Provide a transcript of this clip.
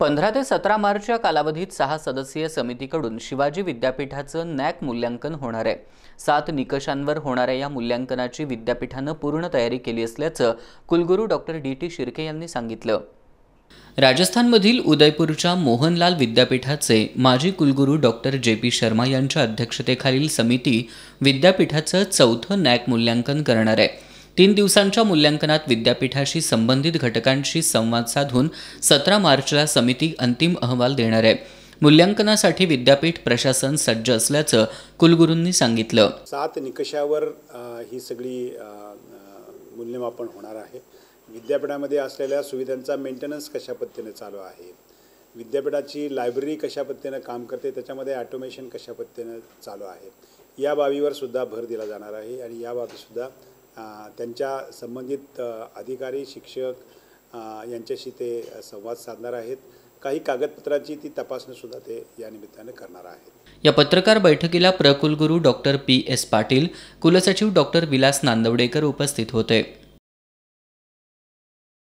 पंधरा ते सतरा मार्च या कालावधीत सहा सदस्यीय समितीकडून शिवाजी विद्यापीठाचं नॅक मूल्यांकन होणार आहे सात निकषांवर होणाऱ्या या मूल्यांकनाची विद्यापीठानं पूर्ण तयारी केली असल्याचं कुलगुरू डॉक्टर डी टी शिर्के यांनी सांगितलं राजस्थानमधील उदयपूरच्या मोहनलाल विद्यापीठाचे माजी कुलगुरू डॉक्टर जे पी शर्मा यांच्या अध्यक्षतेखालील समिती विद्यापीठाचं चौथं नॅक मूल्यांकन करणार आहे तीन दिवसांच्या मूल्यांकनात विद्यापीठाशी संबंधित घटकांशी संवाद साधून सतरा मार्चला समिती अंतिम अहवाल देणार आहे मूल्यांकनासाठी विद्यापीठ प्रशासन सज्ज असल्याचं कुलगुरूंनी सांगितलं सात निकषावर ही सगळी मूल्यमापन होणार आहे विद्यापीठामध्ये असलेल्या सुविधांचा मेंटेनन्स कशा पद्धतीने चालू आहे विद्यापीठाची लायब्ररी कशा पद्धतीनं काम करते त्याच्यामध्ये ॲटोमेशन कशा पद्धतीनं चालू आहे या बाबीवर सुद्धा भर दिला जाणार आहे आणि या बाबीसुद्धा त्यांच्या संबंधित अधिकारी शिक्षक यांच्याशी ते संवाद साधणार आहेत काही कागदपत्रांची ती तपासणी सुद्धा ते या निमित्ताने करणार आहेत या पत्रकार बैठकीला प्रकुलगुरू डॉक्टर पी एस पाटील कुलसचिव डॉक्टर विलास नांदवडेकर उपस्थित होते